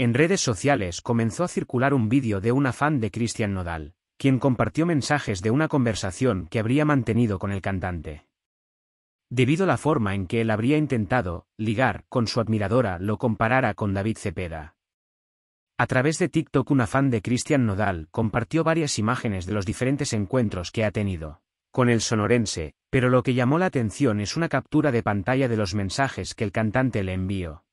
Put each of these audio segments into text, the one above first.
En redes sociales comenzó a circular un vídeo de una fan de Christian Nodal, quien compartió mensajes de una conversación que habría mantenido con el cantante. Debido a la forma en que él habría intentado ligar con su admiradora, lo comparara con David Cepeda. A través de TikTok, una fan de Christian Nodal compartió varias imágenes de los diferentes encuentros que ha tenido con el sonorense, pero lo que llamó la atención es una captura de pantalla de los mensajes que el cantante le envió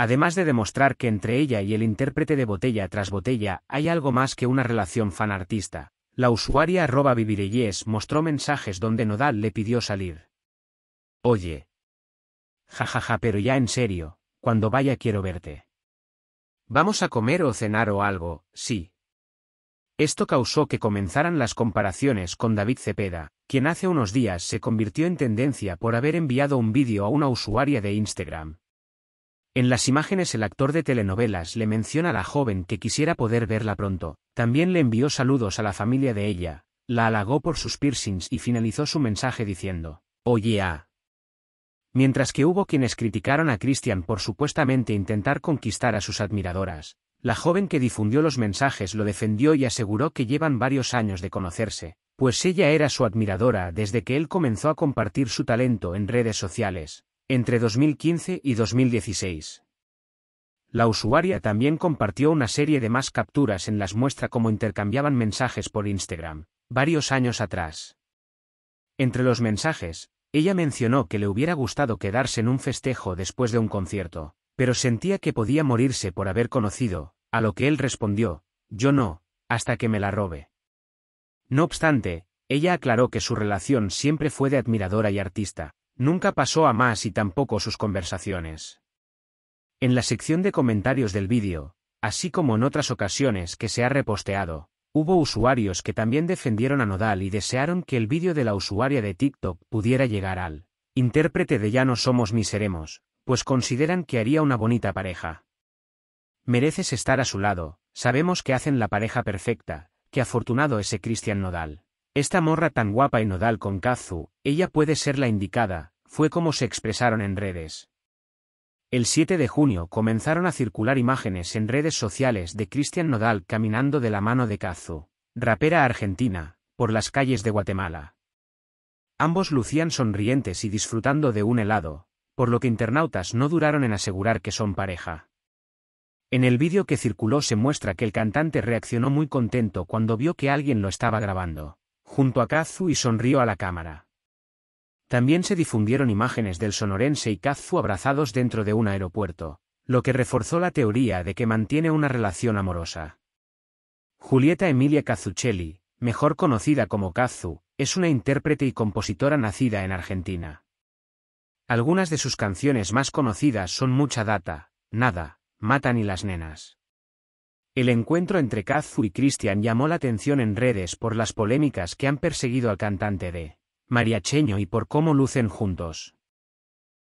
además de demostrar que entre ella y el intérprete de botella tras botella hay algo más que una relación fan-artista. La usuaria arroba vivireyes mostró mensajes donde Nodal le pidió salir. Oye. Jajaja, ja, ja, pero ya en serio, cuando vaya quiero verte. Vamos a comer o cenar o algo, sí. Esto causó que comenzaran las comparaciones con David Cepeda, quien hace unos días se convirtió en tendencia por haber enviado un vídeo a una usuaria de Instagram, en las imágenes el actor de telenovelas le menciona a la joven que quisiera poder verla pronto, también le envió saludos a la familia de ella, la halagó por sus piercings y finalizó su mensaje diciendo, Oye, ah". Mientras que hubo quienes criticaron a Christian por supuestamente intentar conquistar a sus admiradoras, la joven que difundió los mensajes lo defendió y aseguró que llevan varios años de conocerse, pues ella era su admiradora desde que él comenzó a compartir su talento en redes sociales, entre 2015 y 2016. La usuaria también compartió una serie de más capturas en las muestra cómo intercambiaban mensajes por Instagram, varios años atrás. Entre los mensajes, ella mencionó que le hubiera gustado quedarse en un festejo después de un concierto, pero sentía que podía morirse por haber conocido, a lo que él respondió, yo no, hasta que me la robe. No obstante, ella aclaró que su relación siempre fue de admiradora y artista, nunca pasó a más y tampoco sus conversaciones. En la sección de comentarios del vídeo, así como en otras ocasiones que se ha reposteado, hubo usuarios que también defendieron a Nodal y desearon que el vídeo de la usuaria de TikTok pudiera llegar al intérprete de Ya no somos ni seremos, pues consideran que haría una bonita pareja. Mereces estar a su lado, sabemos que hacen la pareja perfecta, que afortunado ese Cristian Nodal. Esta morra tan guapa y nodal con Kazu, ella puede ser la indicada, fue como se expresaron en redes. El 7 de junio comenzaron a circular imágenes en redes sociales de Cristian Nodal caminando de la mano de Cazu, rapera argentina, por las calles de Guatemala. Ambos lucían sonrientes y disfrutando de un helado, por lo que internautas no duraron en asegurar que son pareja. En el vídeo que circuló se muestra que el cantante reaccionó muy contento cuando vio que alguien lo estaba grabando junto a Kazu y sonrió a la cámara. También se difundieron imágenes del sonorense y Kazu abrazados dentro de un aeropuerto, lo que reforzó la teoría de que mantiene una relación amorosa. Julieta Emilia Cazzuccelli, mejor conocida como Kazu, es una intérprete y compositora nacida en Argentina. Algunas de sus canciones más conocidas son Mucha Data, Nada, Mata ni las Nenas. El encuentro entre Kazu y Christian llamó la atención en redes por las polémicas que han perseguido al cantante de Mariacheño y por cómo lucen juntos.